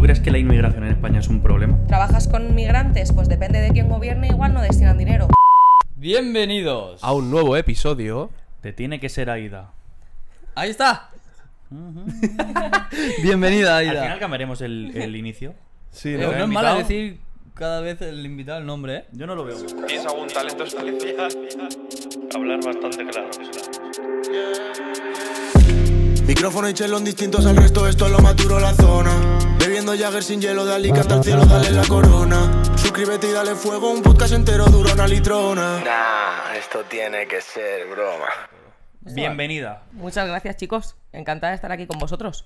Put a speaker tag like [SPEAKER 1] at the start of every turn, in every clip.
[SPEAKER 1] ¿Tú crees que la inmigración en España es un problema?
[SPEAKER 2] ¿Trabajas con migrantes? Pues depende de quién gobierne, igual no destinan dinero.
[SPEAKER 1] Bienvenidos a un nuevo episodio. Te tiene que ser Aida. Ahí está. Bienvenida, Aida. Al final cambiaremos el, inicio. Sí, eh, ¿no? es malo decir cada vez el invitado el nombre, ¿eh? Yo no lo veo.
[SPEAKER 3] ¿Tienes algún talento especial. Hablar bastante claro. Micrófono y chelón distintos al resto, esto es lo maturo la zona. Jagger sin hielo, de Alicante al cielo, dale la corona. Suscríbete y dale fuego, un podcast entero duro,
[SPEAKER 1] una litrona. Nah, esto
[SPEAKER 3] tiene que ser broma. Bienvenida.
[SPEAKER 2] Muchas gracias, chicos. Encantada de estar aquí con vosotros.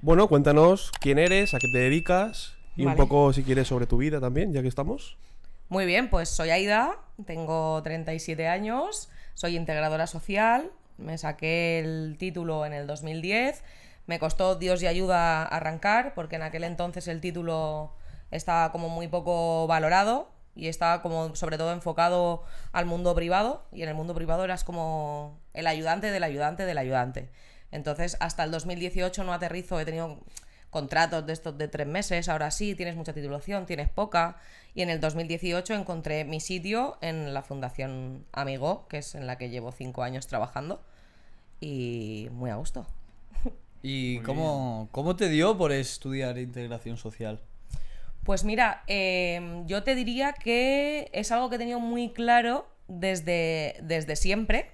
[SPEAKER 2] Bueno, cuéntanos quién eres,
[SPEAKER 3] a qué te dedicas y un poco, si quieres, sobre tu vida también, ya que estamos.
[SPEAKER 2] Muy bien, pues soy Aida, tengo 37 años, soy integradora social, me saqué el título en el 2010 me costó Dios y ayuda arrancar, porque en aquel entonces el título estaba como muy poco valorado y estaba como sobre todo enfocado al mundo privado y en el mundo privado eras como el ayudante del ayudante del ayudante. Entonces hasta el 2018 no aterrizo, he tenido contratos de estos de tres meses, ahora sí, tienes mucha titulación, tienes poca y en el 2018 encontré mi sitio en la Fundación Amigo, que es en la que llevo cinco años trabajando y muy a gusto. ¿Y cómo, cómo, te dio por estudiar
[SPEAKER 1] integración social?
[SPEAKER 2] Pues mira, em, yo te diría que es algo que he tenido muy claro desde, desde siempre.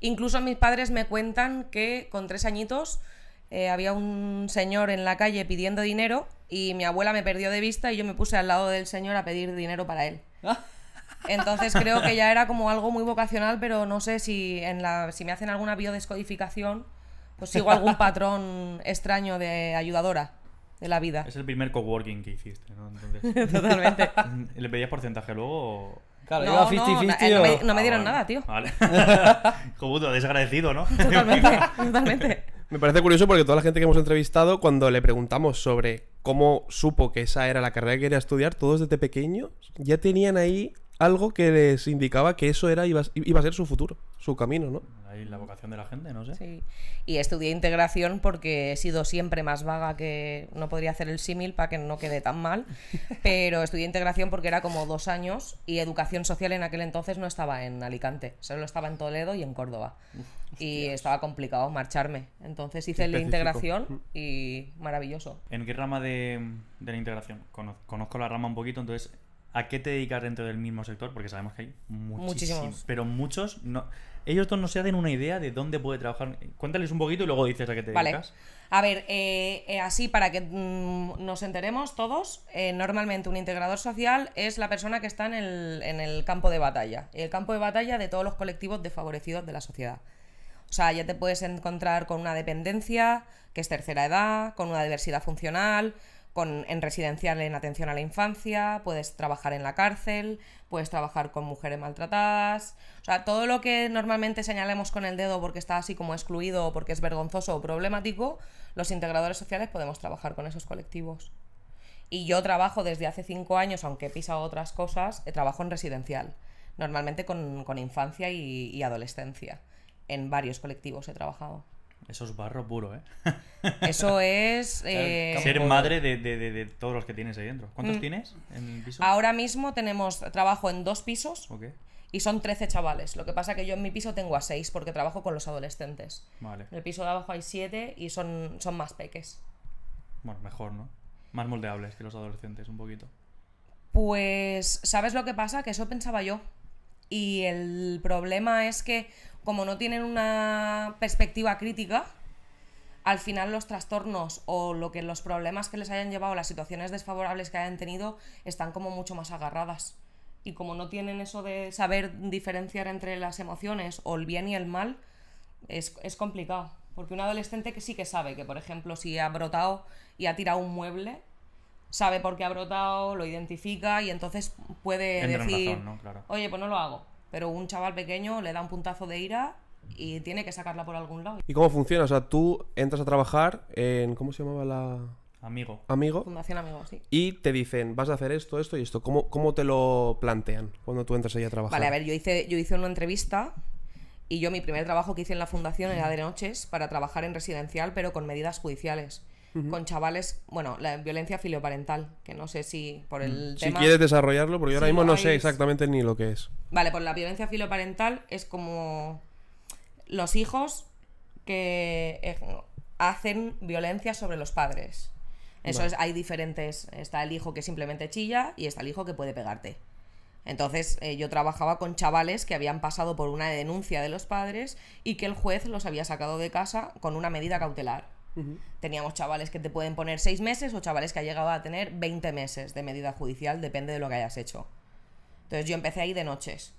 [SPEAKER 2] Incluso mis padres me cuentan que con tres añitos eh, había un señor en la calle pidiendo dinero y mi abuela me perdió de vista y yo me puse al lado del señor a pedir dinero para él. Entonces creo que ya era como algo muy vocacional, pero no sé si, en si me hacen alguna biodescodificación pues sigo algún patrón extraño de ayudadora de la vida.
[SPEAKER 1] Es el primer coworking que hiciste, ¿no? Totalmente. ¿Le pedías porcentaje
[SPEAKER 3] luego Claro, no, iba 50, no, eh, no, me, dieron ah, nada, tío. Vale. desagradecido, ¿no? totalmente. Me parece curioso porque toda la gente que hemos entrevistado, cuando le preguntamos sobre cómo supo que esa era la carrera que quería estudiar, todos desde pequeños ya tenían ahí algo que les indicaba que eso era iba, iba, a ser su futuro, su camino, ¿no? Ahí la vocación de la gente, no sé. Sí.
[SPEAKER 2] Y estudié integración porque he sido siempre más vaga que no podría hacer el símil para que no quede tan mal, pero estudié integración porque era como dos años y educación social en aquel entonces no estaba en Alicante, solo estaba en Toledo y en Córdoba. y estaba complicado marcharme. Entonces hice la integración mm. y maravilloso.
[SPEAKER 1] ¿En qué rama de, de la integración? Conozco la rama un poquito, entonces a qué te dedicas dentro del mismo sector, porque sabemos que hay muchísimos, pero muchos no. Ellos dos no se hacen una idea de dónde puede trabajar. Cuéntales un poquito y luego dices a qué te vale. dedicas.
[SPEAKER 2] A ver, eh, eh, así para que mm, nos enteremos todos, eh, normalmente un integrador social es la persona que está en el, en el campo de batalla, el campo de batalla de todos los colectivos desfavorecidos de la sociedad. O sea, ya te puedes encontrar con una dependencia, que es tercera edad, con una diversidad funcional, en residencial en atención a la infancia, puedes trabajar en la cárcel, puedes trabajar con mujeres maltratadas, o sea, todo lo que normalmente señalemos con el dedo porque está así como excluido o porque es vergonzoso o problemático, los integradores sociales podemos trabajar con esos colectivos. Y yo trabajo desde hace cinco años, aunque he pisado otras cosas, eh, trabajo en residencial, normalmente con, infancia y adolescencia. En varios colectivos he trabajado.
[SPEAKER 1] Eso es barro puro, ¿eh?
[SPEAKER 2] Eso es... Eh, Ser madre
[SPEAKER 1] de, todos los que tienes ahí dentro. ¿Cuántos mm. tienes en piso? Ahora
[SPEAKER 2] mismo tenemos trabajo en dos pisos. Y son 13 chavales. Lo que pasa es que yo en mi piso tengo a 6 porque trabajo con los adolescentes. Vale. En el piso de abajo hay 7 y son, son más peques.
[SPEAKER 1] Bueno, mejor, ¿no? Más moldeables que los adolescentes, un poquito.
[SPEAKER 2] Pues, ¿sabes lo que pasa? Que eso pensaba yo. Y el problema es que como no tienen una perspectiva crítica, al final los trastornos o lo que los problemas que les hayan llevado, las situaciones desfavorables que hayan tenido, están como mucho más agarradas. Y como no tienen eso de saber diferenciar entre las emociones o el bien y el mal, es, es complicado. Porque un adolescente que sí que sabe que, por ejemplo, si ha brotado y ha tirado un mueble, sabe por qué ha brotado, lo identifica y entonces puede decir, oye, pues no lo hago pero un chaval pequeño le da un puntazo de ira y tiene que sacarla por algún lado.
[SPEAKER 3] ¿Y cómo funciona? O sea, tú entras a trabajar en. ¿Cómo se llamaba la.? Amigo. Amigo. Fundación Amigo, sí. Y te dicen, vas a hacer esto, esto y esto. ¿Cómo, cómo te lo plantean cuando tú entras ahí a trabajar? Vale, a ver,
[SPEAKER 2] yo hice, yo hice una entrevista y yo mi primer trabajo que hice en la fundación era de noches para trabajar en residencial, pero con medidas judiciales con chavales, bueno, la violencia filoparental. que no sé si por el mm. si tema... Si quieres desarrollarlo, porque yo ahora mismo no sé exactamente
[SPEAKER 3] ni lo que es.
[SPEAKER 2] Vale, pues la violencia filoparental es como los hijos que eh, hacen violencia sobre los padres. Eso es, hay diferentes. Está el hijo que simplemente chilla y está el hijo que puede pegarte. Entonces eh, yo trabajaba con chavales que habían pasado por una denuncia de los padres y que el juez los había sacado de casa con una medida cautelar. Teníamos chavales que te pueden poner seis meses o chavales que ha llegado a tener 20 meses de medida judicial, depende de lo que hayas hecho. Entonces yo empecé ahí de noches,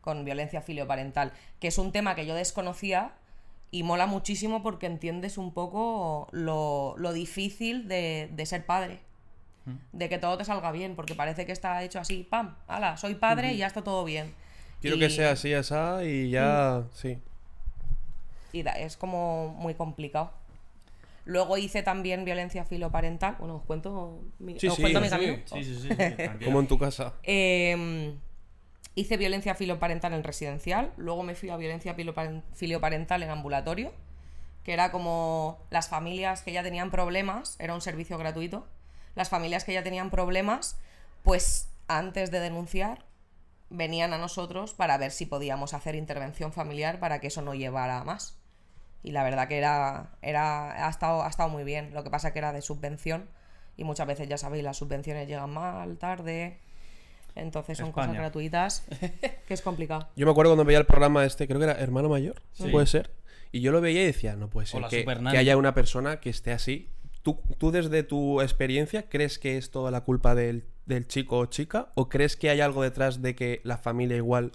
[SPEAKER 2] con violencia filioparental, que es un tema que yo desconocía y mola muchísimo porque entiendes un poco lo, difícil de, ser padre. Mm. De que todo te salga bien, porque parece que está hecho así, ¡pam! ¡Hala! Soy padre y ya está todo bien. Quiero que sea
[SPEAKER 3] así, esa, y ya, mm. sí.
[SPEAKER 2] Y es como muy complicado. Luego hice también violencia filoparental. Bueno, os cuento mi, sí, sí, camino. Sí, sí, sí. Como en tu casa. Em, hice violencia filoparental en residencial. Luego me fui a violencia filoparental en ambulatorio, que era como las familias que ya tenían problemas, era un servicio gratuito. Las familias que ya tenían problemas, pues antes de denunciar, venían a nosotros para ver si podíamos hacer intervención familiar para que eso no llevara a más y la verdad que era, era ha, estado, ha estado muy bien. Lo que pasa que era de subvención y muchas veces, ya sabéis, las subvenciones llegan mal, tarde. Entonces son cosas gratuitas que es complicado.
[SPEAKER 3] Yo me acuerdo cuando veía el programa este, creo que era Hermano Mayor, sí. ¿puede ser? Y yo lo veía y decía, no puede ser que, haya una persona que esté así. ¿Tú, desde tu experiencia crees que es toda la culpa del, del chico o chica? ¿O crees que hay algo detrás de que la familia igual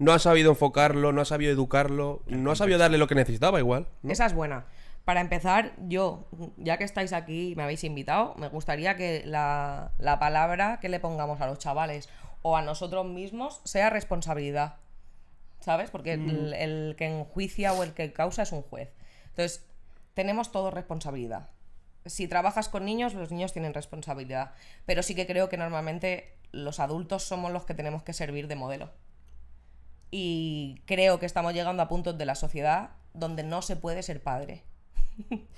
[SPEAKER 3] no ha sabido enfocarlo, no ha sabido educarlo, no ha sabido darle lo que
[SPEAKER 2] necesitaba igual. Esa es buena. Para empezar, yo, ya que estáis aquí y me habéis invitado, me gustaría que la, palabra que le pongamos a los chavales o a nosotros mismos sea responsabilidad. ¿Sabes? Porque el, mm. el, que enjuicia o el que causa es un juez. Entonces, tenemos todos responsabilidad. Si trabajas con niños, los niños tienen responsabilidad. Pero sí que creo que normalmente los adultos somos los que tenemos que servir de modelo y creo que estamos llegando a puntos de la sociedad donde no se puede ser padre.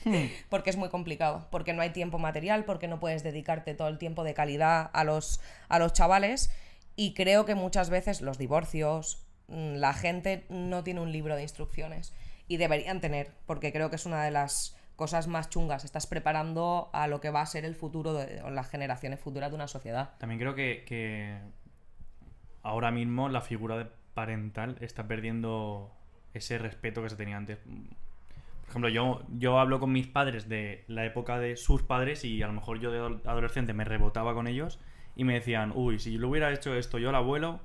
[SPEAKER 2] Hmm. porque es muy complicado, porque no hay tiempo material, porque no puedes dedicarte todo el tiempo de calidad a los, a los chavales y creo que muchas veces los divorcios, mm, la gente no tiene un libro de instrucciones y deberían tener, porque creo que es una de las cosas más chungas. Estás preparando a lo que va a ser el futuro o las generaciones futuras de una sociedad.
[SPEAKER 1] También creo que, que ahora mismo la figura de parental está perdiendo ese respeto que se tenía antes. Por ejemplo, yo, yo hablo con mis padres de la época de sus padres y a lo mejor yo de adolescente me rebotaba con ellos y me decían, uy, si lo hubiera hecho esto yo al abuelo,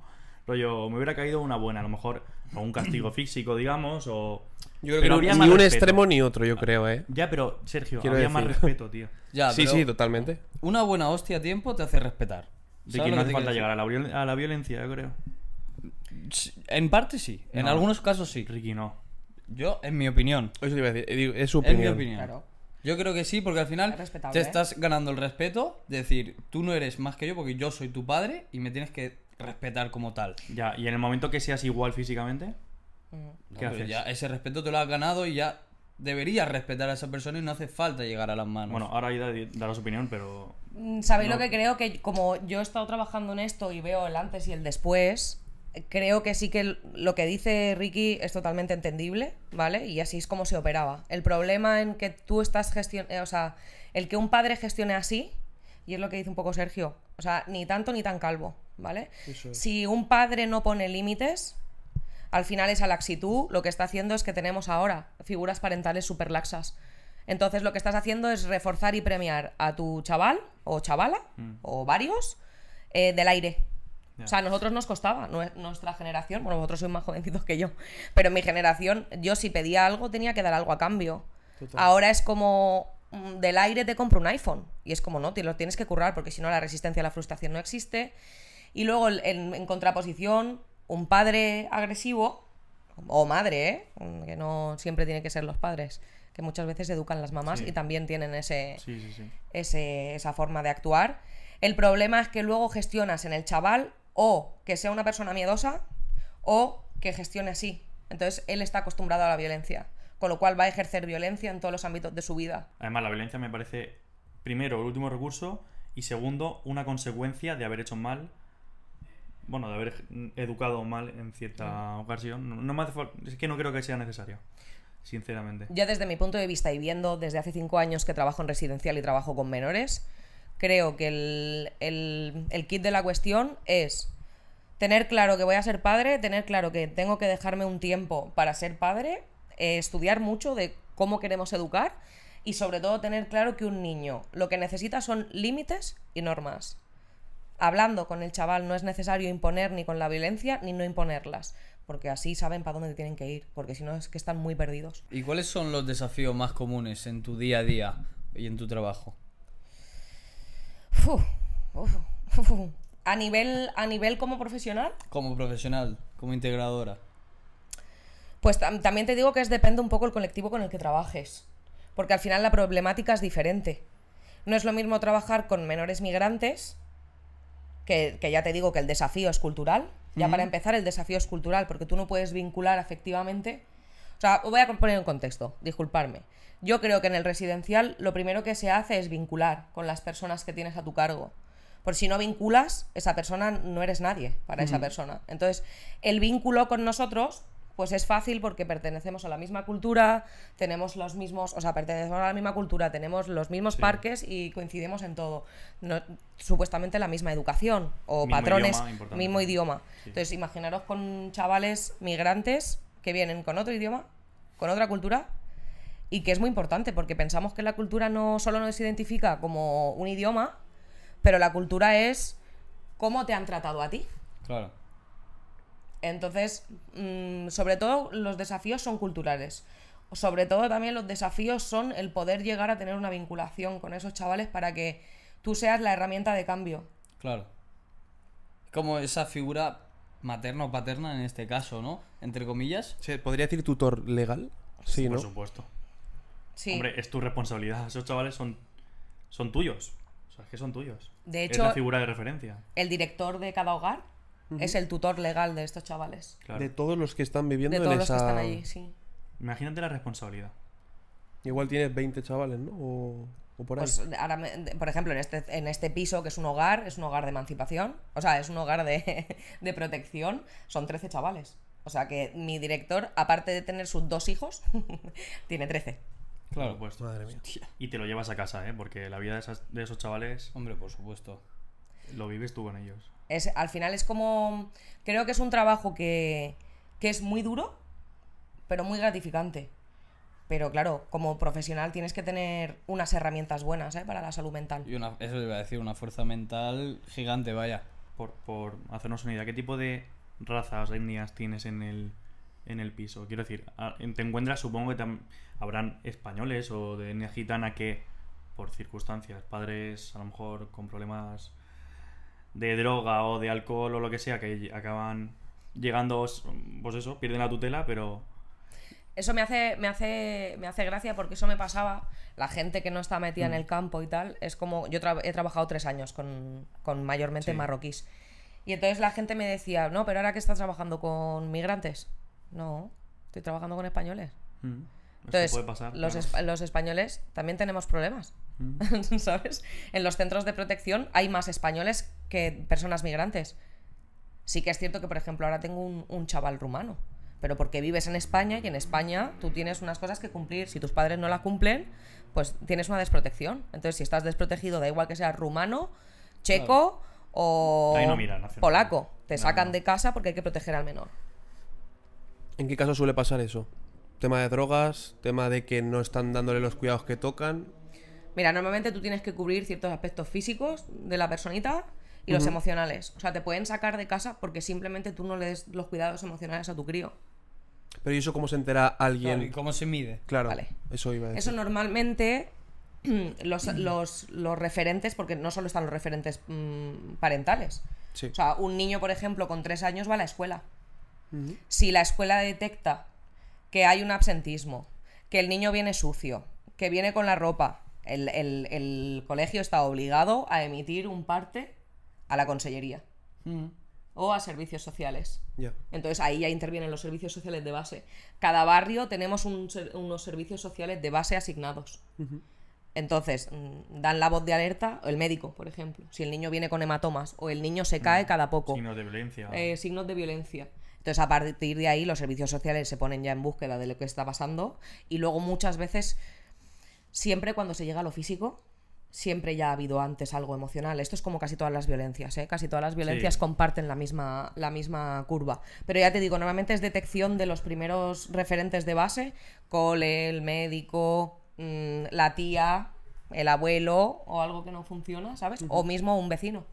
[SPEAKER 1] rollo, me hubiera caído una buena, a lo mejor, o un castigo físico, digamos, o... ni un extremo
[SPEAKER 3] ni otro, yo creo, ¿eh? Ya, pero, Sergio, Quiero más respeto, tío. Ya, sí, sí, totalmente.
[SPEAKER 1] Una buena hostia a tiempo te hace respetar. De que no hace falta llegar a la, a la violencia, yo creo. En parte sí, en algunos casos sí. Ricky no. Yo, en mi opinión. Eso iba a decir, es su opinión. mi opinión. Yo creo que sí, porque al final te ¿eh? estás ganando el respeto. De decir, tú no eres más que yo porque yo soy tu padre y me tienes que respetar como tal. Ya, y en el momento que seas igual físicamente, Ya ese respeto te lo has ganado y ya deberías respetar a esa persona y no hace falta llegar a las manos. Bueno, ahora ahí darás opinión, pero...
[SPEAKER 2] Mm, Sabéis lo que creo, que como yo he estado trabajando en esto y veo el antes y el después, creo que sí que lo que dice Ricky es totalmente entendible, ¿vale? Y así es como se operaba. El problema en que tú estás gestionando, eh, o sea, el que un padre gestione así, y es lo que dice un poco Sergio, o sea, ni tanto ni tan calvo, ¿vale? Si un padre no pone límites, al final esa laxitud lo que está haciendo es que tenemos ahora figuras parentales súper laxas. Entonces lo que estás haciendo es reforzar y premiar a tu chaval o chavala mm. o varios eh, del aire, o sea, a nosotros nos costaba, nuestra generación, bueno, vosotros sois más jovencitos que yo, pero en mi generación, yo si pedía algo tenía que dar algo a cambio. Ahora es como mm, del aire te compro un iPhone y es como no, te lo tienes que currar porque si no la resistencia a la frustración no existe. Y luego en, contraposición, un padre agresivo o madre, ¿eh? mm, que no siempre tienen que ser los padres, que muchas veces educan las mamás y también tienen ese, esa forma de actuar. El problema es que luego gestionas en el chaval o que sea una persona miedosa o que gestione así. Entonces él está acostumbrado a la violencia, con lo cual va a ejercer violencia en todos los ámbitos de su vida.
[SPEAKER 1] Además, la violencia me parece, primero, el último recurso y segundo, una consecuencia de haber hecho mal bueno, de haber educado mal en cierta ocasión. No, es que no creo que sea necesario, sinceramente. Ya
[SPEAKER 2] desde mi punto de vista y viendo desde hace cinco años que trabajo en residencial y trabajo con menores, creo que el, kit de la cuestión es tener claro que voy a ser padre, tener claro que tengo que dejarme un tiempo para ser padre, eh, estudiar mucho de cómo queremos educar y sobre todo tener claro que un niño lo que necesita son límites y normas. Hablando con el chaval no es necesario imponer ni con la violencia ni no imponerlas, porque así saben para dónde tienen que ir, porque si no es que están muy perdidos.
[SPEAKER 1] ¿Y cuáles son los desafíos más comunes en tu día a día y en tu trabajo?
[SPEAKER 2] A nivel, a nivel como profesional.
[SPEAKER 1] Como profesional, como integradora.
[SPEAKER 2] Pues también te digo que es depende un poco el colectivo con el que trabajes. Porque al final la problemática es diferente. No es lo mismo trabajar con menores migrantes, que, ya te digo que el desafío es cultural. Ya para empezar, el desafío es cultural, porque tú no puedes vincular efectivamente... O sea, voy a poner en contexto, disculparme. Yo creo que en el residencial lo primero que se hace es vincular con las personas que tienes a tu cargo. Por si no vinculas, esa persona no eres nadie para esa persona. Entonces, el vínculo con nosotros, pues es fácil porque pertenecemos a la misma cultura, tenemos los mismos, o sea, pertenecemos a la misma cultura, tenemos los mismos parques y coincidimos en todo. supuestamente la misma educación o patrones, mismo idioma. Entonces, imaginaros con chavales migrantes que vienen con otro idioma, con otra cultura, y que es muy importante porque pensamos que la cultura no solo nos identifica como un idioma, pero la cultura es cómo te han tratado a ti. Claro. Entonces, mm, sobre todo los desafíos son culturales. Sobre todo también los desafíos son el poder llegar a tener una vinculación con esos chavales para que tú seas la herramienta de cambio.
[SPEAKER 1] Claro. Como esa figura materna o paterna en este caso, ¿no? Entre comillas. ¿Se podría
[SPEAKER 3] decir tutor legal?
[SPEAKER 1] Sí, Por supuesto. Sí. Hombre, es tu responsabilidad. Esos chavales son, son tuyos. O sea, es que son tuyos. De hecho, es la figura de referencia.
[SPEAKER 2] El director de cada hogar es el tutor legal de estos chavales.
[SPEAKER 3] De todos los que están viviendo de todos los que están allí, sí. Imagínate la responsabilidad. Igual tienes 20 chavales, ¿no? O por, Pues
[SPEAKER 2] ahora por ejemplo, en este, en este piso, que es un hogar, es un hogar de emancipación, o sea, es un hogar de, protección, son 13 chavales. O sea que mi director, aparte de tener sus dos hijos, tiene 13.
[SPEAKER 1] Claro, pues Madre mía. Y te lo llevas a casa, ¿eh? Porque la vida de, esos chavales. Hombre, por supuesto. Lo vives tú con ellos.
[SPEAKER 2] Es, al final es como. Creo que es un trabajo que es muy duro, pero muy gratificante. Pero claro, como profesional tienes que tener unas herramientas buenas ¿eh? para la salud mental. Y
[SPEAKER 1] una, eso iba a decir, una fuerza mental gigante, vaya. Por, por hacernos una idea, ¿qué tipo de razas, etnias tienes en el, en el piso? Quiero decir, ah, te encuentras, supongo que habrán españoles o de etnia gitana que, por circunstancias, padres a lo mejor con problemas de droga o de alcohol o lo que sea, que acaban llegando, pues eso, pierden la tutela, pero
[SPEAKER 2] eso me hace, me hace, me hace gracia porque eso me pasaba. La gente que no está metida en mm. el campo y tal, es como. Yo he trabajado tres años con, con mayormente marroquíes. Y entonces la gente me decía, no, pero ahora que estás trabajando con migrantes. No, estoy trabajando con españoles. Mm. Entonces, los, los, españoles también tenemos problemas, mm. ¿sabes? En los centros de protección hay más españoles que personas migrantes. Sí que es cierto que, por ejemplo, ahora tengo un, un chaval rumano pero porque vives en España y en España tú tienes unas cosas que cumplir. Si tus padres no la cumplen, pues tienes una desprotección. Entonces, si estás desprotegido, da igual que seas rumano, checo o polaco, te sacan de casa porque hay que proteger al menor.
[SPEAKER 3] ¿En qué caso suele pasar eso? ¿Tema de drogas? ¿Tema de que no están dándole los cuidados que tocan?
[SPEAKER 2] Mira, normalmente tú tienes que cubrir ciertos aspectos físicos de la personita y los emocionales. O sea, te pueden sacar de casa porque simplemente tú no le des los cuidados emocionales a tu crío.
[SPEAKER 3] Pero ¿y eso cómo se entera alguien? ¿Cómo se mide? Claro, eso iba a Eso
[SPEAKER 2] normalmente los, referentes, porque no solo están los referentes mm, parentales. O sea, un niño, por ejemplo, con tres años va a la escuela. Si la escuela detecta que hay un absentismo, que el niño viene sucio, que viene con la ropa, el, colegio está obligado a emitir un parte a la consellería o a servicios sociales. Entonces ahí ya intervienen los servicios sociales de base. Cada barrio tenemos unos servicios sociales de base asignados. Entonces, mm, dan la voz de alerta, el médico, por ejemplo, si el niño viene con hematomas o el niño se cae mm. cada poco. Signos de violencia. Eh, signos de violencia. Entonces, a partir de ahí, los servicios sociales se ponen ya en búsqueda de lo que está pasando y luego muchas veces, siempre cuando se llega a lo físico, siempre ya ha habido antes algo emocional. Esto es como casi todas las violencias, ¿eh? casi todas las violencias comparten la misma, la misma curva. Pero ya te digo, normalmente es detección de los primeros referentes de base, cole, el médico, mm, la tía, el abuelo o algo que no funciona, ¿sabes? O mismo un vecino.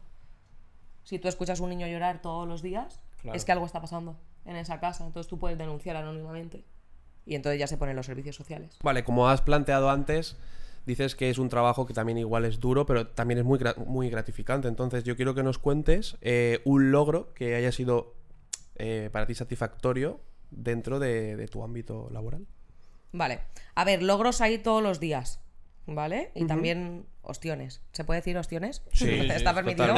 [SPEAKER 2] Si tú escuchas a un niño llorar todos los días, es que algo está pasando en esa casa, entonces tú puedes denunciar anónimamente. Y entonces ya se ponen los servicios sociales.
[SPEAKER 3] Vale, como has planteado antes, dices que es un trabajo que también igual es duro, pero también es muy, muy gratificante. Entonces yo quiero que nos cuentes eh, un logro que haya sido eh, para ti satisfactorio dentro de, tu ámbito laboral.
[SPEAKER 2] Vale. A ver, logros hay todos los días, ¿vale? Y también ostiones. ¿Se puede decir ostiones? Sí, está permitido.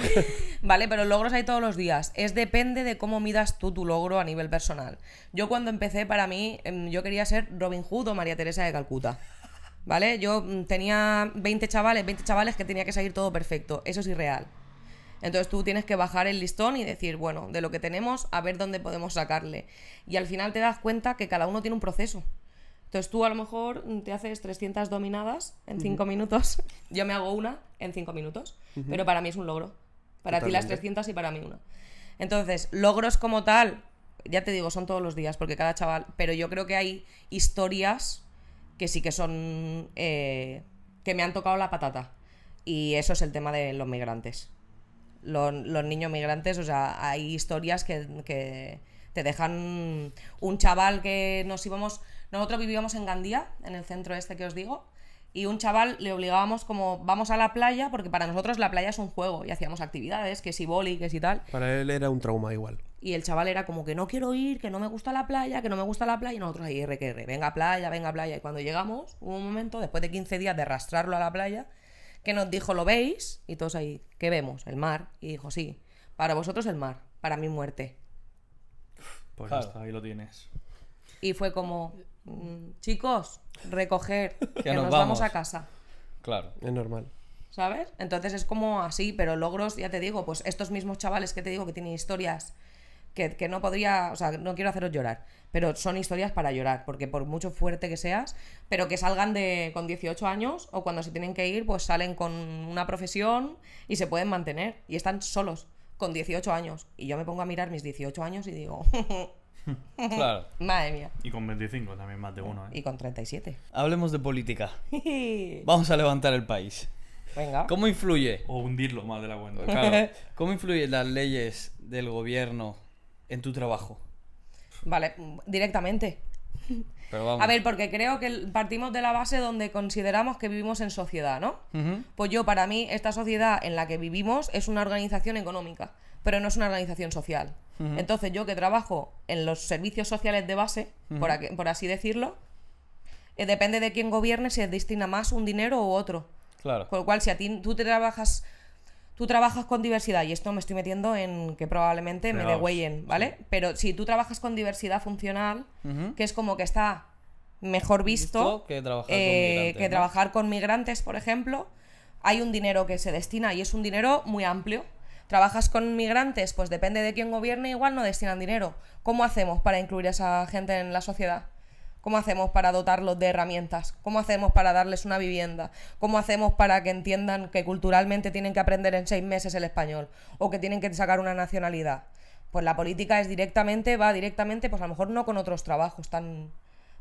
[SPEAKER 2] vale, pero logros hay todos los días. Es depende de cómo midas tú tu logro a nivel personal. Yo cuando empecé, para mí, em, yo quería ser Robin Hood o María Teresa de Calcuta. ¿vale? Yo mm, tenía 20 chavales, 20 chavales que tenía que salir todo perfecto, eso es irreal. Entonces tú tienes que bajar el listón y decir, bueno, de lo que tenemos, a ver dónde podemos sacarle. Y al final te das cuenta que cada uno tiene un proceso. Entonces tú a lo mejor mm, te haces 300 dominadas en 5 minutos, yo me hago una en 5 minutos, pero para mí es un logro. Para ti las 300 y para mí una. Entonces, logros como tal, ya te digo, son todos los días, porque cada chaval, pero yo creo que hay historias que sí que son... Eh, que me han tocado la patata. Y eso es el tema de los migrantes. Los, niños migrantes, o sea, hay historias que, que te dejan un chaval que nos íbamos... Nosotros vivíamos en Gandía, en el centro este que os digo, y un chaval le obligábamos como vamos a la playa, porque para nosotros la playa es un juego y hacíamos actividades, que si boli, que si tal.
[SPEAKER 3] Para él era un trauma igual.
[SPEAKER 2] Y el chaval era como que no quiero ir, que no me gusta la playa, que no me gusta la playa. Y nosotros ahí R que venga playa, venga playa. Y cuando llegamos, hubo un momento, después de 15 días de arrastrarlo a la playa, que nos dijo, ¿lo veis? Y todos ahí, ¿qué vemos? El mar. Y dijo, sí, para vosotros el mar, para mi muerte.
[SPEAKER 1] Pues ya ahí lo tienes.
[SPEAKER 2] Y fue como, mm, chicos, recoger, que, nos, vamos a casa.
[SPEAKER 3] Claro. Es normal.
[SPEAKER 2] ¿Sabes? Entonces es como así, pero logros, ya te digo, pues estos mismos chavales que te digo que tienen historias que, no podría, o sea, no quiero haceros llorar, pero son historias para llorar, porque por mucho fuerte que seas, pero que salgan de con 18 años o cuando se tienen que ir, pues salen con una profesión y se pueden mantener y están solos con 18 años. Y yo me pongo a mirar mis 18 años y digo, claro. Madre mía.
[SPEAKER 1] Y con 25 también más de uno. ¿eh? Y con
[SPEAKER 2] 37.
[SPEAKER 1] Hablemos de política.
[SPEAKER 2] Vamos
[SPEAKER 1] a levantar el país. Venga. ¿Cómo influye? O hundirlo más de la cuenta. Claro. ¿Cómo influyen las leyes del gobierno en tu trabajo?
[SPEAKER 2] Vale, directamente. Pero A ver, porque creo que partimos de la base donde consideramos que vivimos en sociedad, ¿no? Pues yo, para mí, esta sociedad en la que vivimos es una organización económica, pero no es una organización social. Entonces, yo que trabajo en los servicios sociales de base, por, así decirlo, eh, depende de quién gobierne, se destina más un dinero u otro. Claro. Con lo cual, si a ti tú te trabajas tú trabajas con diversidad, y esto me estoy metiendo en que probablemente me degüellen, ¿vale? Pero si tú trabajas con diversidad funcional, que es como que está mejor visto, que, eh, que trabajar, con migrantes, por ejemplo, hay un dinero que se destina y es un dinero muy amplio. Trabajas con migrantes, pues depende de quién gobierne, igual no destinan dinero. ¿Cómo hacemos para incluir a esa gente en la sociedad? ¿Cómo hacemos para dotarlos de herramientas? ¿Cómo hacemos para darles una vivienda? ¿Cómo hacemos para que entiendan que culturalmente tienen que aprender en seis meses el español o que tienen que sacar una nacionalidad? Pues la política es directamente, va directamente, pues a lo mejor no con otros trabajos tan,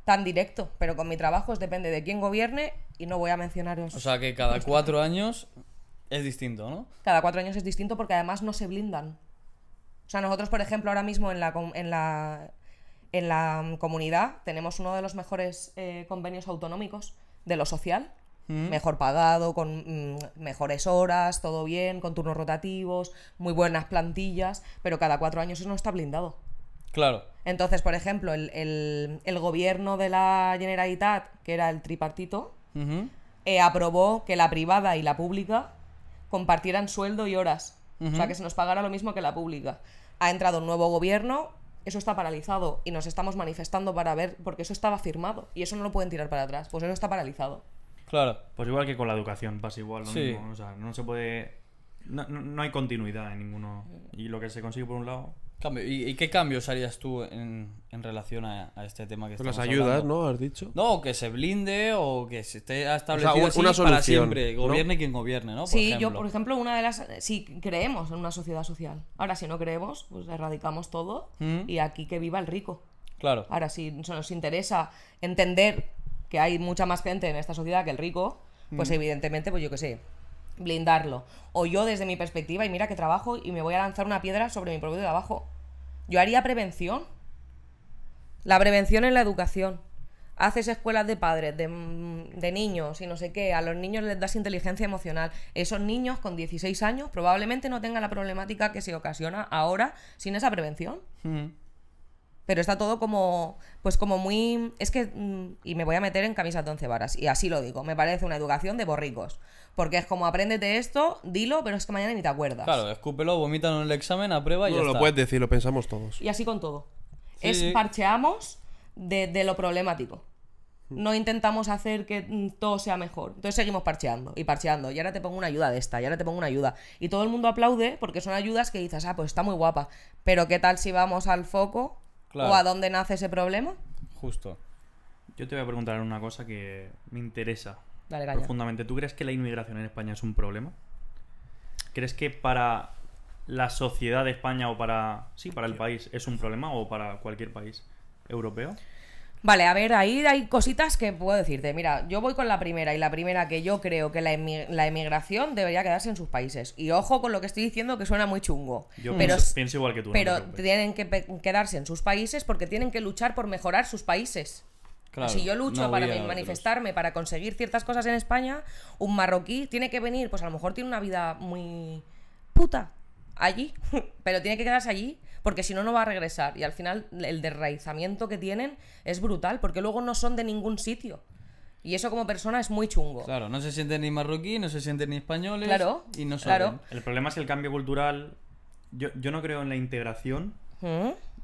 [SPEAKER 2] tan directo, pero con mi trabajo es depende de quién gobierne y no voy a mencionaros. O sea
[SPEAKER 1] que cada cuatro años es distinto, ¿no?
[SPEAKER 2] Cada cuatro años es distinto porque además no se blindan. O sea, nosotros, por ejemplo, ahora mismo en la, en la en la mm, comunidad tenemos uno de los mejores eh, convenios autonómicos de lo social, mm. mejor pagado, con mm, mejores horas, todo bien, con turnos rotativos, muy buenas plantillas, pero cada cuatro años eso no está blindado. Claro. Entonces, por ejemplo, el, gobierno de la Generalitat, que era el tripartito, eh, aprobó que la privada y la pública compartieran sueldo y horas. O sea, que se nos pagara lo mismo que la pública. Ha entrado un nuevo gobierno, eso está paralizado y nos estamos manifestando para ver, porque eso estaba firmado y eso no lo pueden tirar para atrás, pues eso está paralizado.
[SPEAKER 1] Claro. Pues igual que con la educación pasa igual o sea, no se puede... no hay continuidad en ninguno. Mm. Y lo que se consigue por un lado ¿Y, qué cambios harías tú en, relación a, este tema que pues estamos Las ayudas,
[SPEAKER 3] ¿no? ¿Has dicho?
[SPEAKER 1] No, que se blinde o que se esté establecido una así para siempre, gobierne quien gobierne, ¿no? sí, yo, por
[SPEAKER 2] ejemplo, una de las... Si creemos en una sociedad social, ahora si no creemos, pues erradicamos todo mm. y aquí que viva el rico. Claro. Ahora, si nos interesa entender que hay mucha más gente en esta sociedad que el rico, pues mm. evidentemente, pues yo qué sé, blindarlo. O yo desde mi perspectiva, y mira que trabajo y me voy a lanzar una piedra sobre mi propio trabajo. Yo haría prevención. La prevención en la educación. Haces escuelas de padres, mm, de, niños y no sé qué, a los niños les das inteligencia emocional. Esos niños con 16 años probablemente no tengan la problemática que se ocasiona ahora sin esa prevención. Mm pero está todo como, pues como muy, es que, mm, y me voy a meter en camisas de once varas, y así lo digo, me parece una educación de borricos, porque es como, apréndete esto, dilo, pero es que mañana ni te acuerdas. Claro,
[SPEAKER 1] escúpelo, vomítalo en el examen, aprueba y no, lo puedes decir, lo
[SPEAKER 3] pensamos todos. Y así con todo. es
[SPEAKER 2] parcheamos de, de, lo problemático. Hmm. No intentamos hacer que mm, todo sea mejor. Entonces seguimos parcheando y parcheando. Y ahora te pongo una ayuda de esta, y ahora te pongo una ayuda. Y todo el mundo aplaude porque son ayudas que dices, ah, pues está muy guapa. Pero ¿qué tal si vamos al foco ¿O a dónde nace ese problema?
[SPEAKER 1] Justo. Yo te voy a preguntar una cosa que me interesa profundamente. ¿Tú crees que la inmigración en España es un problema? ¿Crees que para la sociedad de España o para sí, para el país es un problema o para cualquier país europeo?
[SPEAKER 2] Vale, a ver, ahí hay cositas que puedo decirte. Mira, yo voy con la primera y la primera que yo creo que la, emigración debería quedarse en sus países. Y ojo con lo que estoy diciendo que suena muy chungo. Yo pero,
[SPEAKER 1] pienso, igual que tú. Pero
[SPEAKER 2] tienen que quedarse en sus países porque tienen que luchar por mejorar sus países. si yo lucho para manifestarme, para conseguir ciertas cosas en España, un marroquí tiene que venir, pues a lo mejor tiene una vida muy puta allí, pero tiene que quedarse allí porque si no, no va a regresar. Y al final el desraizamiento que tienen es brutal, porque luego no son de ningún sitio. Y eso como persona es muy chungo.
[SPEAKER 1] Claro, no se sienten ni marroquí, no se sienten ni españoles. Claro. Y no saben. Claro. El problema es el cambio cultural. Yo, no creo en la integración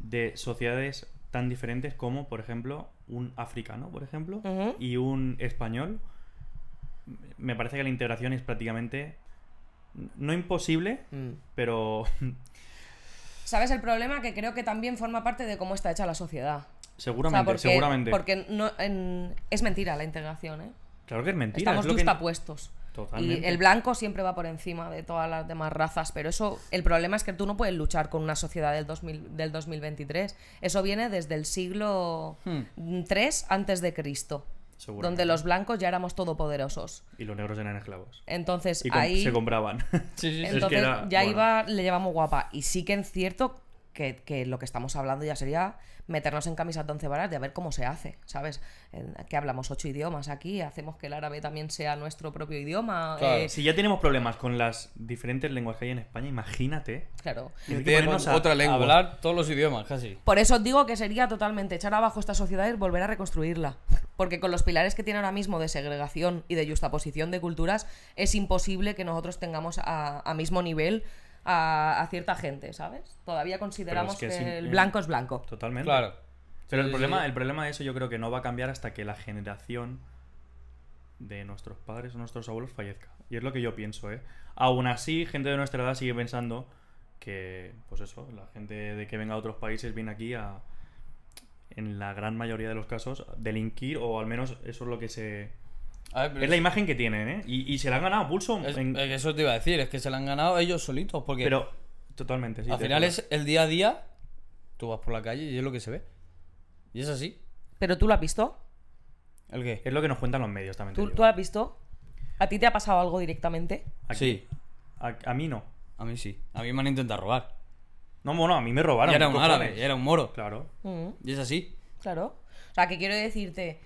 [SPEAKER 1] de sociedades tan diferentes como, por ejemplo, un africano, por ejemplo, y un español. Me parece que la integración es prácticamente no imposible, mm. pero
[SPEAKER 2] ¿Sabes el problema? Que creo que también forma parte de cómo está hecha la sociedad.
[SPEAKER 1] Seguramente, porque,
[SPEAKER 2] Porque no, es mentira la integración, ¿eh?
[SPEAKER 1] Claro que es mentira. Estamos justapuestos. Y el
[SPEAKER 2] blanco siempre va por encima de todas las demás razas, pero eso, el problema es que tú no puedes luchar con una sociedad del, del 2023. Eso viene desde el siglo 3 hmm. antes de Cristo donde los blancos ya éramos todopoderosos.
[SPEAKER 1] Y los negros eran esclavos. Entonces ahí... Se compraban. sí, sí, Entonces ya
[SPEAKER 2] iba, le llevamos guapa. Y sí que en cierto, que, lo que estamos hablando ya sería meternos en camisas de once varas de a ver cómo se hace, ¿sabes? Que hablamos ocho idiomas aquí, hacemos que el árabe también sea nuestro propio idioma. Eh. Si
[SPEAKER 1] ya tenemos problemas con las diferentes lenguas que hay en España, imagínate. Claro. otra lengua. Hablar todos los idiomas, casi.
[SPEAKER 2] Por eso os digo que sería totalmente echar abajo esta sociedad y volver a reconstruirla. Porque con los pilares que tiene ahora mismo de segregación y de justaposición de culturas, es imposible que nosotros tengamos a, a mismo nivel a, cierta gente, ¿sabes? Todavía consideramos que, el blanco es blanco. Totalmente. Claro. Pero el, problema, el
[SPEAKER 1] problema de eso yo creo que no va a cambiar hasta que la generación de nuestros padres o nuestros abuelos fallezca. Y es lo que yo pienso, ¿eh? Aún así, gente de nuestra edad sigue pensando que, pues eso, la gente de que venga a otros países viene aquí a, en la gran mayoría de los casos, delinquir o al menos eso es lo que se es, la imagen que tienen, ¿eh? Y, se la han ganado Pulso. Eso te iba a decir, es que se la han ganado ellos solitos. Porque pero, totalmente, sí. Al final es el día a día,
[SPEAKER 2] tú vas por la calle
[SPEAKER 1] y es lo que se ve. Y es así. ¿Pero tú lo has visto? ¿El qué? Es lo que nos cuentan los medios también. ¿Tú, ¿tú
[SPEAKER 2] lo has visto? ¿A ti te ha pasado algo directamente?
[SPEAKER 1] Sí. A, mí no. A mí sí. A mí me han intentado robar. No, bueno, a mí me robaron. era un árabe, era un moro. Claro. Mm. Y es así.
[SPEAKER 2] Claro. O sea, que quiero decirte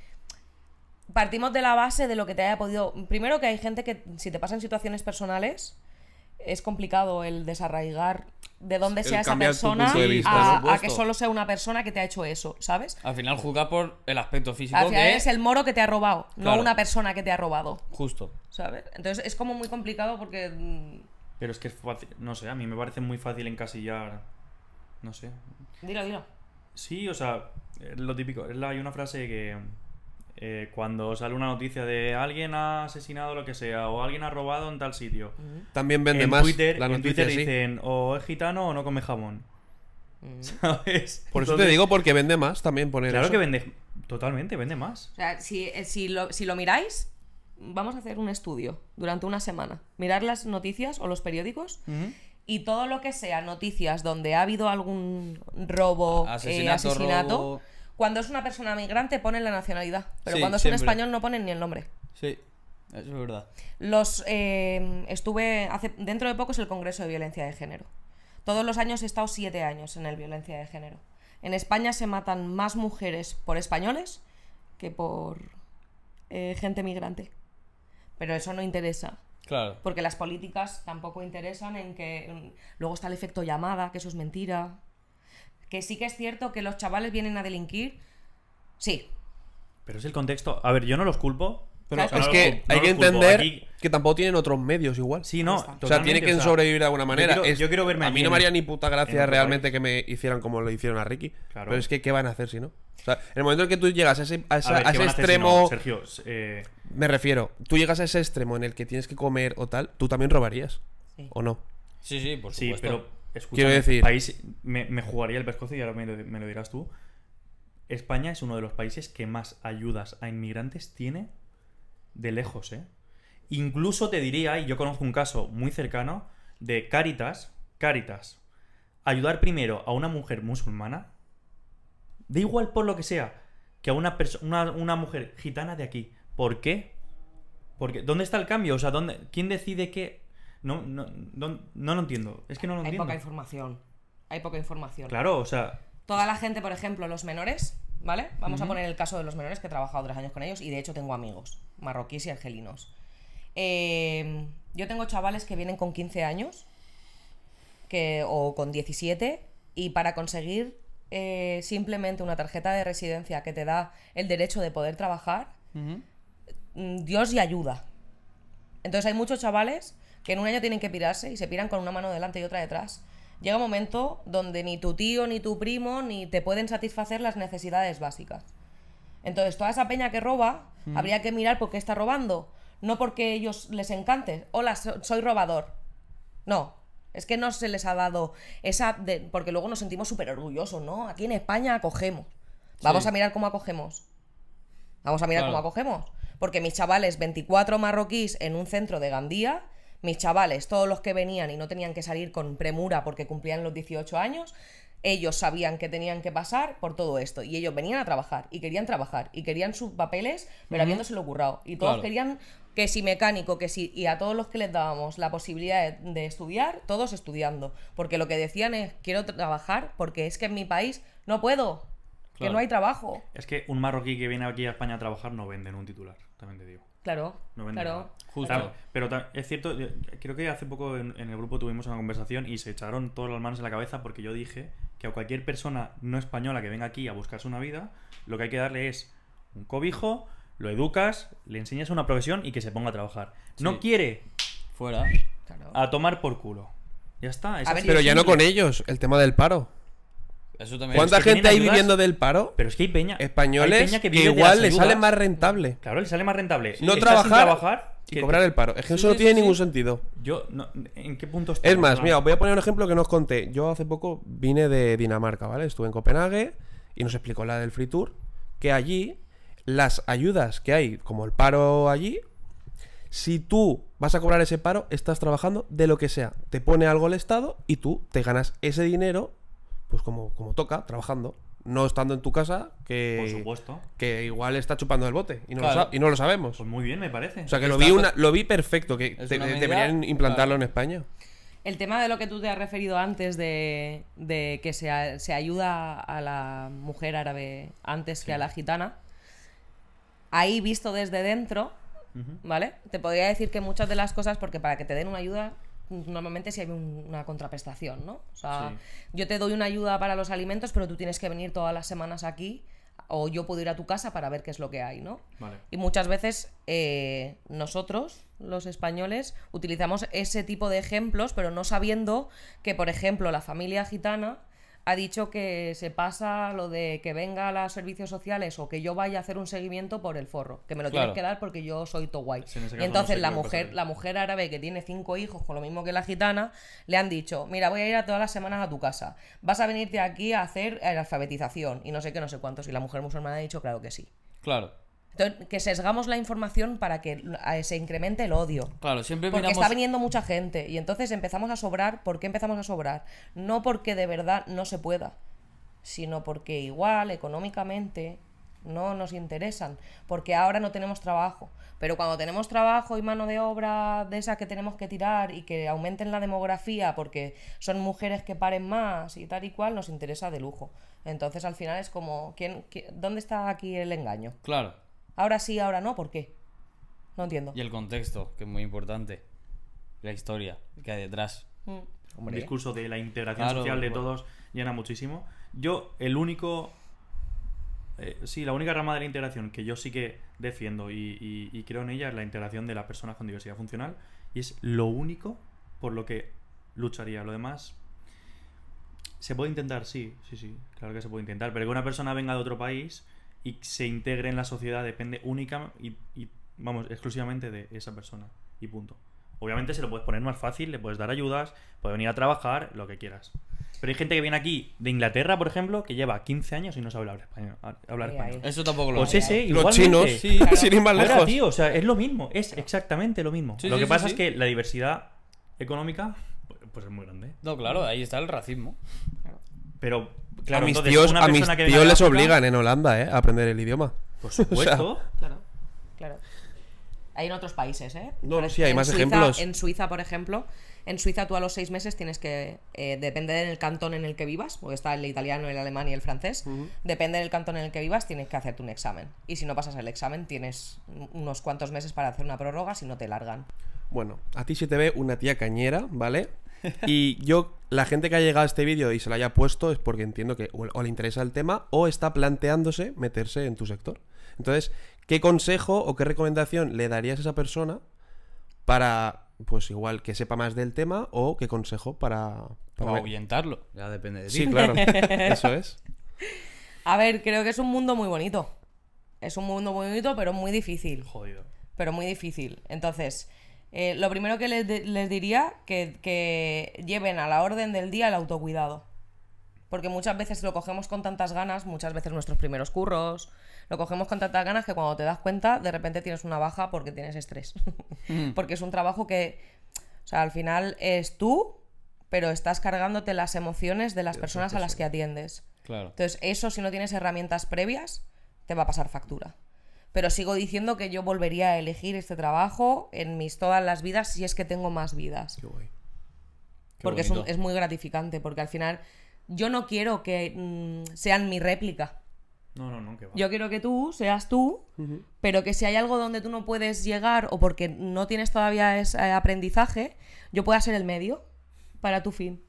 [SPEAKER 2] partimos de la base de lo que te haya podido. Primero que hay gente que si te pasa en situaciones personales es complicado el desarraigar de dónde sea esa persona a, que solo sea una persona que te ha hecho eso, ¿sabes?
[SPEAKER 1] Al final juzga por el aspecto físico. es
[SPEAKER 2] el moro que te ha robado, no una persona que te ha robado. Justo. ¿Sabes? Entonces es como muy complicado porque... Mm,
[SPEAKER 1] Pero es que es fácil, no sé, a mí me parece muy fácil encasillar, no sé. Dilo, dilo. Sí, o sea, lo típico. Hay una frase que, eh, cuando sale una noticia de alguien ha asesinado lo que sea o alguien ha robado en tal sitio. También vende más en Twitter dicen o es gitano o no come jamón.
[SPEAKER 3] ¿Sabes? Por eso te digo, porque vende más también poner Claro que vende, totalmente, vende más.
[SPEAKER 2] O sea, eh, si, lo, miráis, vamos a hacer un estudio durante una semana. Mirar las noticias o los periódicos y todo lo que sea noticias donde ha habido algún robo, eh, asesinato, asesinato cuando es una persona migrante ponen la nacionalidad, pero cuando es un español no ponen ni el nombre. Sí, eso es verdad. Los eh, estuve hace, dentro de poco es el Congreso de Violencia de Género. Todos los años he estado siete años en el Violencia de Género. En España se matan más mujeres por españoles que por eh, gente migrante. Pero eso no interesa. Claro. Porque las políticas tampoco interesan en que. Luego está el efecto llamada, que eso es mentira que sí que es cierto que los chavales vienen a delinquir, sí.
[SPEAKER 1] Pero es el contexto. A ver, yo no los culpo. Pero es que hay que entender que tampoco tienen otros medios igual. Sí, no. O sea, tienen que sobrevivir de alguna manera. Yo quiero, verme A mí no me haría ni puta gracia realmente
[SPEAKER 3] que me hicieran como lo hicieron a Ricky. Pero es que, ¿qué van a hacer si no? en el momento en que tú llegas a ese, extremo. Sergio, eh, Me refiero, tú llegas a ese extremo en el que tienes que comer o tal, tú también robarías. ¿O no? Sí, sí, por supuesto. pero Quiero decir. País, me,
[SPEAKER 1] jugaría el pescozo y ahora me lo, dirás tú. España es uno de los países que más ayudas a inmigrantes tiene de lejos, ¿eh? Incluso te diría, y yo conozco un caso muy cercano, de Caritas, Caritas, ayudar primero a una mujer musulmana, da igual por lo que sea, que a una, una, una, mujer gitana de aquí. ¿Por qué? Porque, ¿dónde está el cambio? O sea, ¿dónde, ¿quién decide que no, no, no, no lo entiendo. Es que no lo Hay poca
[SPEAKER 2] información. Hay poca información. Claro, o sea. Toda la gente, por ejemplo, los menores, ¿vale? Vamos a poner el caso de los menores, que he trabajado tres años con ellos y de hecho tengo amigos marroquíes y argelinos. Em, yo tengo chavales que vienen con 15 años que, o con 17 y para conseguir eh, simplemente una tarjeta de residencia que te da el derecho de poder trabajar, mm, Dios y ayuda. Entonces hay muchos chavales que en un año tienen que pirarse y se piran con una mano delante y otra detrás, llega un momento donde ni tu tío, ni tu primo, ni te pueden satisfacer las necesidades básicas. Entonces, toda esa peña que roba, mm. habría que mirar por qué está robando. No porque ellos les encante. Hola, soy robador. No. Es que no se les ha dado esa. porque luego nos sentimos súper orgullosos, ¿no? Aquí en España acogemos. Vamos a mirar cómo acogemos. Vamos a mirar cómo acogemos. Porque mis chavales, 24 marroquíes en un centro de Gandía, mis chavales, todos los que venían y no tenían que salir con premura porque cumplían los 18 años, ellos sabían que tenían que pasar por todo esto y ellos venían a trabajar y querían trabajar y querían sus papeles, pero habiéndoselo currado. Y todos querían que si mecánico, que si... Y a todos los que les dábamos la posibilidad de, estudiar, todos estudiando. Porque lo que decían es, quiero trabajar porque es que en mi país no puedo,
[SPEAKER 1] que no hay trabajo. Es que un marroquí que viene aquí a España a trabajar no venden un titular, también te digo.
[SPEAKER 2] Claro, claro. Justo.
[SPEAKER 1] pero es cierto, creo que hace poco en, el grupo tuvimos una conversación y se echaron todas las manos en la cabeza porque yo dije que a cualquier persona no española que venga aquí a buscarse una vida, lo que hay que darle es un cobijo, lo educas, le enseñas una profesión y que se ponga a trabajar. No quiere. Fuera. A tomar por culo. Ya está. Es pero ya no con
[SPEAKER 3] ellos, el tema del paro. ¿Cuánta gente hay viviendo del paro? Pero es que hay peña. Españoles que, igual le sale más
[SPEAKER 1] rentable. Claro, le sale más rentable. No trabajar, y cobrar el paro. Es que eso no tiene ningún sentido. Yo, ¿en qué punto estoy? Es más, ah. mira, voy a poner
[SPEAKER 3] un ejemplo que no os conté. Yo hace poco vine de Dinamarca, ¿vale? Estuve en Copenhague y nos explicó la del Free Tour que allí las ayudas que hay, como el paro allí, si tú vas a cobrar ese paro, estás trabajando de lo que sea. Te pone algo el Estado y tú te ganas ese dinero pues como, como toca, trabajando. No estando en tu casa, que. supuesto. Que igual está chupando el bote y no, lo, sabemos. Pues muy bien, me parece. O sea, que lo vi, una, lo vi perfecto, que deberían implantarlo en España.
[SPEAKER 2] El tema de lo que tú te has referido antes, de, de que se, se, ayuda a la mujer árabe antes que a la gitana, ahí visto desde dentro, ¿vale? Te podría decir que muchas de las cosas, porque para que te den una ayuda normalmente si hay una contraprestación, ¿no? O sea, yo te doy una ayuda para los alimentos, pero tú tienes que venir todas las semanas aquí o yo puedo ir a tu casa para ver qué es lo que hay, ¿no? Y muchas veces eh, nosotros, los españoles, utilizamos ese tipo de ejemplos, pero no sabiendo que, por ejemplo, la familia gitana ha dicho que se pasa lo de que venga a los servicios sociales o que yo vaya a hacer un seguimiento por el forro, que me lo tienes que dar porque yo soy to guay. entonces la mujer, la mujer árabe que tiene cinco hijos con lo mismo que la gitana, le han dicho, mira, voy a ir a todas las semanas a tu casa, vas a venirte aquí a hacer alfabetización y no sé qué, no sé cuántos. Y la mujer musulmana ha dicho, claro que sí. Claro que sesgamos la información para que se incremente el odio.
[SPEAKER 1] Claro, siempre Porque está viniendo
[SPEAKER 2] mucha gente y entonces empezamos a sobrar. ¿Por qué empezamos a sobrar? No porque de verdad no se pueda, sino porque igual económicamente no nos interesan, porque ahora no tenemos trabajo. Pero cuando tenemos trabajo y mano de obra de esa que tenemos que tirar y que aumenten la demografía porque son mujeres que paren más y tal y cual, nos interesa de lujo. Entonces al final es como, dónde está aquí el engaño? Claro. Ahora sí, ahora no, ¿por qué? No entiendo.
[SPEAKER 1] Y el contexto, que es muy importante. La historia que hay detrás. Mm. el discurso de la integración social de todos llena muchísimo. Yo, el único. Eh, sí, la única rama de la integración que yo sí que defiendo y, y creo en ella es la integración de las personas con diversidad funcional. Y es lo único por lo que lucharía. Lo demás. Se puede intentar, sí, sí, sí, claro que se puede intentar. Pero que una persona venga de otro país y se integre en la sociedad depende única y, vamos, exclusivamente de esa persona. Y punto. Obviamente se lo puedes poner más fácil, le puedes dar ayudas, puede venir a trabajar, lo que quieras. Pero hay gente que viene aquí de Inglaterra, por ejemplo, que lleva 15 años y no sabe hablar español. Hablar español. Eso tampoco lo Los chinos, sin lejos. o sea, es lo mismo, es exactamente lo mismo. lo que pasa es que la diversidad económica pues, pues es muy grande. No, claro, ahí está el racismo. Pero,
[SPEAKER 2] claro, a mis tíos,
[SPEAKER 3] les obligan en Holanda ¿eh? a aprender el idioma. Por supuesto.
[SPEAKER 2] claro, claro. Hay en otros países, ¿eh? No, no sí, hay más ejemplos. En Suiza, por ejemplo, en Suiza tú a los seis meses tienes que, eh, depende del cantón en el que vivas, porque está el italiano, el alemán y el francés, depende del cantón en el que vivas, tienes que hacerte un examen. Y si no pasas el examen, tienes unos cuantos meses para hacer una prórroga si no te largan.
[SPEAKER 3] Bueno, a ti se te ve una tía cañera, ¿vale? Y yo la gente que ha llegado a este vídeo y se lo haya puesto es porque entiendo que o le interesa el tema o está planteándose meterse en tu sector. Entonces, ¿qué consejo o qué recomendación le darías a esa persona para, pues igual, que sepa más del tema o qué consejo para... para ahuyentarlo, ya
[SPEAKER 1] depende de ti. Sí, claro, eso
[SPEAKER 3] es.
[SPEAKER 2] A ver, creo que es un mundo muy bonito. Es un mundo muy bonito, pero muy difícil. Jodido. Pero muy difícil. Entonces, eh, lo primero que les, diría que, que lleven a la orden del día el autocuidado. Porque muchas veces lo cogemos con tantas ganas, muchas veces nuestros primeros curros, lo cogemos con tantas ganas que cuando te das cuenta, de repente tienes una baja porque tienes estrés. Mm. porque es un trabajo que, o sea, al final es tú, pero estás cargándote las emociones de las personas a las que atiendes. Entonces, eso si no tienes herramientas previas, te va a pasar factura pero sigo diciendo que yo volvería a elegir este trabajo en mis todas las vidas si es que tengo más vidas. porque es, es, muy gratificante, porque al final yo no quiero que mm, sean mi réplica. No, no, no, Yo quiero que tú seas tú, pero que si hay algo donde tú no puedes llegar o porque no tienes todavía ese eh, aprendizaje, yo pueda ser el medio para tu fin.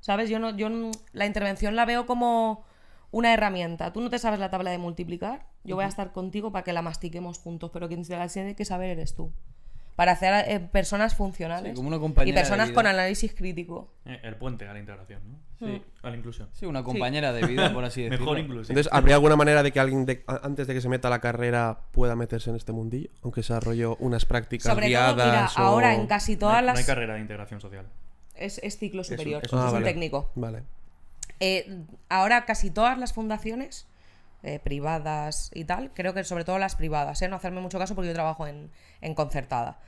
[SPEAKER 2] ¿Sabes? Yo no, yo mm, la intervención la veo como una herramienta. Tú no te sabes la tabla de multiplicar, yo voy a estar contigo para que la mastiquemos juntos, pero quien se la tiene que saber eres tú. Para hacer eh, personas funcionales y personas con análisis crítico.
[SPEAKER 1] Eh, el puente a la integración, ¿no? Mm. Sí. A la inclusión. Sí, una compañera de vida, por así decirlo. Mejor inclusión.
[SPEAKER 3] Entonces, ¿habría alguna manera de que alguien antes de que se meta a la carrera pueda meterse en este mundillo? Aunque se rollo unas prácticas Sobre ahora en casi todas las no hay,
[SPEAKER 2] carrera
[SPEAKER 1] de integración social.
[SPEAKER 2] es, ciclo superior, es, un- técnico. Vale. Eh, ahora casi todas las fundaciones eh, privadas y tal, creo que sobre todo las privadas, eh, no hacerme mucho caso porque yo trabajo en, concertada.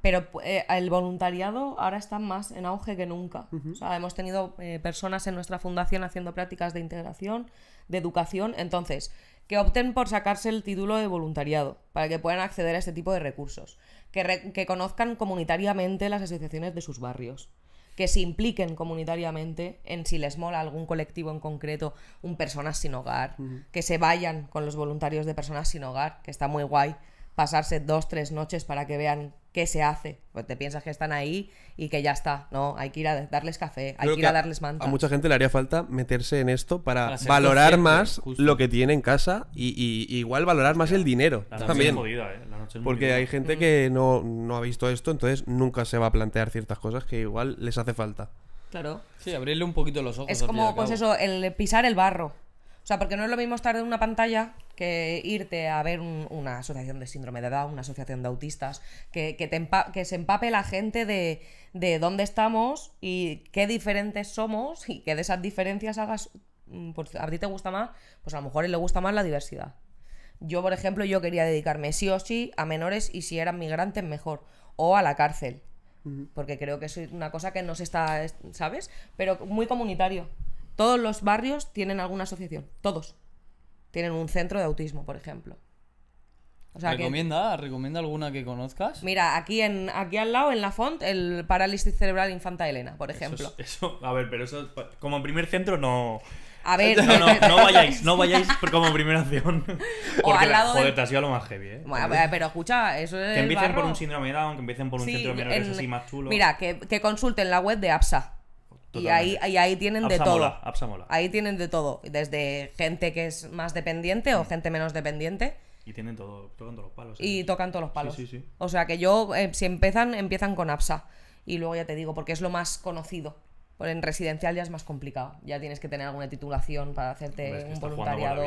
[SPEAKER 2] Pero el voluntariado ahora está más en auge que nunca. hemos tenido personas en nuestra fundación haciendo prácticas de integración, de educación. Entonces, que opten por sacarse el título de voluntariado para que puedan acceder a este tipo de recursos. Que, que conozcan comunitariamente las asociaciones de sus barrios que se impliquen comunitariamente en si les mola algún colectivo en concreto, un personas sin hogar, que se vayan con los voluntarios de personas sin hogar, que está muy guay pasarse dos, tres noches para que vean ¿Qué se hace. Pues te piensas que están ahí y que ya está. No, hay que ir a darles café, hay que ir a darles manta. A mucha
[SPEAKER 3] gente le haría falta meterse en esto para, valorar más lo que tiene en casa y, igual valorar más el dinero también. ¿eh? Porque hay gente que mm. no, no ha visto esto, entonces nunca se va a plantear ciertas cosas que igual les hace falta.
[SPEAKER 2] Claro. Sí, abrirle un
[SPEAKER 1] poquito los ojos. Es como, pues eso,
[SPEAKER 2] el pisar el barro. O sea, porque no es lo mismo estar en una pantalla que irte a ver una asociación de síndrome de edad una asociación de autistas, que, que, te se empape la gente de, de, dónde estamos y qué diferentes somos y que de esas diferencias hagas, mm, pues, a ti te gusta más, pues a lo mejor le gusta más la diversidad. Yo, por ejemplo, yo quería dedicarme sí o sí a menores y si eran migrantes mejor, o a la cárcel, porque creo que es una cosa que no se está, ¿sabes? Pero muy comunitario. Todos los barrios tienen alguna asociación, todos. Tienen un centro de autismo, por ejemplo. O sea, recomienda,
[SPEAKER 1] recomienda alguna que conozcas.
[SPEAKER 2] Mira, aquí en aquí al lado en la font el parálisis cerebral infanta Elena, por ejemplo.
[SPEAKER 1] Eso, a ver, pero eso como primer centro no. A ver, no, no, vayáis, no vayáis como primera acción. Porque al lado joder, te ha sido lo más heavy, ¿eh? Bueno, pero escucha, eso es. Que empiecen por un síndrome de Down, que empiecen por un centro de Down, así más chulo. Mira,
[SPEAKER 2] que consulten la web de APSA
[SPEAKER 1] y ahí,
[SPEAKER 2] tienen de todo. Ahí tienen de todo. Desde gente que es más dependiente o mm. gente menos dependiente.
[SPEAKER 1] Y tienen todo, tocan todos los palos. Y ¿eh? tocan todos los palos. Sí,
[SPEAKER 2] o sea que yo, eh, si empiezan, empiezan con APSA. Y luego ya te digo, porque es lo más conocido. Por en residencial ya es más complicado. Ya tienes que tener alguna titulación para hacerte un voluntariado.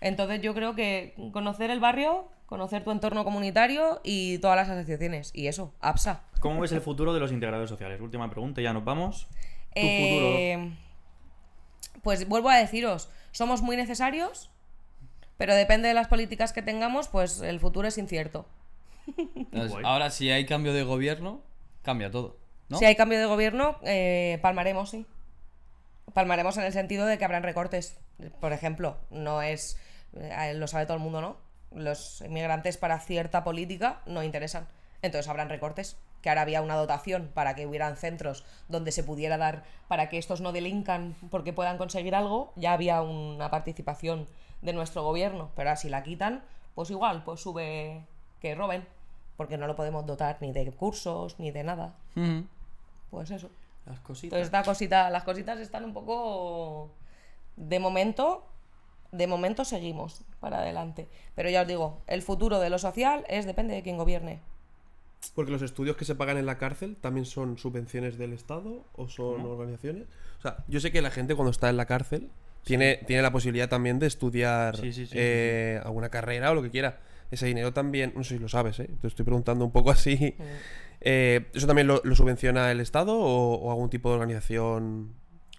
[SPEAKER 2] Entonces yo creo que conocer el barrio conocer tu entorno comunitario y todas las asociaciones. Y eso, APSA. ¿Cómo ves el
[SPEAKER 1] futuro de los integradores sociales? Última pregunta, ya nos vamos. ¿Tu eh,
[SPEAKER 2] futuro? Pues vuelvo a deciros, somos muy necesarios, pero depende de las políticas que tengamos, pues el futuro es incierto.
[SPEAKER 1] ahora, si hay cambio de gobierno, cambia todo. Si hay
[SPEAKER 2] cambio de gobierno, eh, palmaremos, sí. Palmaremos en el sentido de que habrán recortes. Por ejemplo, no es. Eh, lo sabe todo el mundo, ¿no? los inmigrantes para cierta política no interesan. Entonces habrán recortes, que ahora había una dotación para que hubieran centros donde se pudiera dar para que estos no delincan porque puedan conseguir algo, ya había una participación de nuestro gobierno, pero ahora si la quitan, pues igual, pues sube que roben, porque no lo podemos dotar ni de cursos ni de nada. Pues eso. Las cositas. las cositas están un poco de momento de momento seguimos para adelante. Pero ya os digo, el futuro de lo social es depende de quién gobierne.
[SPEAKER 3] Porque los estudios que se pagan en la cárcel también son subvenciones del Estado o son organizaciones. O sea, yo sé que la gente cuando está en la cárcel tiene, tiene la posibilidad también de estudiar eh, alguna carrera o lo que quiera. Ese dinero también, no sé si lo sabes, eh, te estoy preguntando un poco así. Eh, ¿Eso también lo, subvenciona el Estado o algún tipo de organización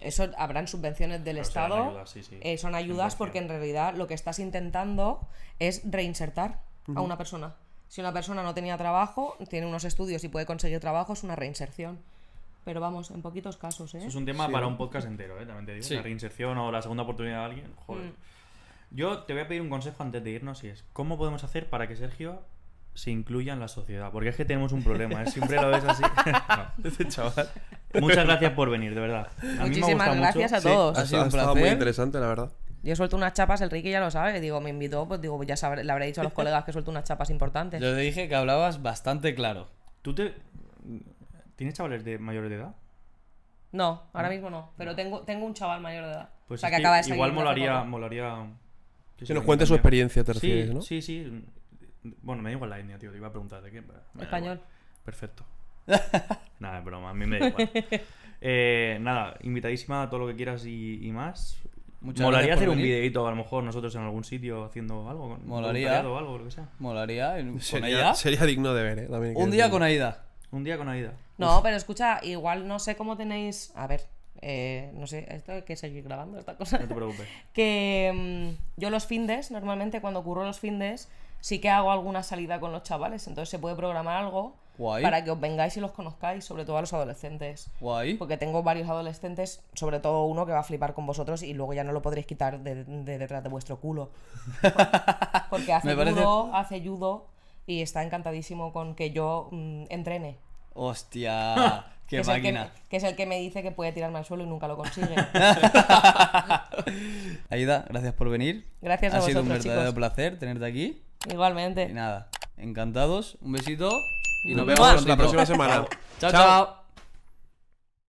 [SPEAKER 2] eso habrán subvenciones del ah, Estado. Son ayudas, sí, sí. Eh, son ayudas porque en realidad lo que estás intentando es reinsertar a una persona. Si una persona no tenía trabajo, tiene unos estudios y puede conseguir trabajo, es una reinserción pero vamos, en poquitos casos, ¿eh? Eso es un tema para un
[SPEAKER 1] podcast entero, ¿eh? También te digo, la reinserción o la segunda oportunidad de alguien, joder. Mm. Yo te voy a pedir un consejo antes de irnos y es, ¿cómo podemos hacer para que Sergio se incluya en la sociedad. Porque es que tenemos un problema, ¿eh? siempre lo ves así. Este chaval. Muchas gracias por venir, de verdad. Muchísimas gracias a todos. ha sido un placer. muy interesante,
[SPEAKER 2] la verdad. Yo suelto unas chapas, el Ricky ya lo sabe, digo, me invitó, pues digo, ya le habré dicho a los colegas que suelto unas chapas importantes. Yo te
[SPEAKER 1] dije que hablabas bastante claro. ¿Tú te... ¿Tienes chavales de mayores de edad?
[SPEAKER 2] No, ahora mismo no, pero tengo, tengo un chaval mayor de edad. Pues que, acaba de Igual molaría,
[SPEAKER 1] molaría... Que, nos cuente su experiencia, te ¿no? Sí, sí. Bueno, me da igual la etnia, tío. Te iba a preguntar de qué. Español. Perfecto. nada, es broma, a mí me da igual. Eh, nada, invitadísima a todo lo que quieras y, y más. Molaría hacer un videito a lo mejor nosotros en algún sitio haciendo algo. Con, Molaría. o algo, lo que sea. Molaría. ¿eh? ¿Con sería, Aida? sería digno de ver, ¿eh? un día con Aida. Un día con Aida.
[SPEAKER 2] No, pero escucha, igual no sé cómo tenéis. A ver, eh, no sé, esto hay que seguir grabando esta cosa. No te preocupes. que mm, yo los findes, normalmente cuando ocurro los findes sí que hago alguna salida con los chavales, entonces se puede programar algo para que os vengáis y los conozcáis, sobre todo a los adolescentes. Porque tengo varios adolescentes, sobre todo uno que va a flipar con vosotros y luego ya no lo podréis quitar de, detrás de vuestro culo. Porque hace judo, hace judo y está encantadísimo con que yo mm, entrene.
[SPEAKER 1] Hostia. Qué que máquina.
[SPEAKER 2] que, es el que me dice que puede tirarme al suelo y nunca lo consigue.
[SPEAKER 1] Aida, gracias por venir. Gracias a vosotros. Ha sido un verdadero placer tenerte aquí. Igualmente. Y nada, encantados. Un besito. Y nos, vemos, la próxima semana. chao.
[SPEAKER 2] chao.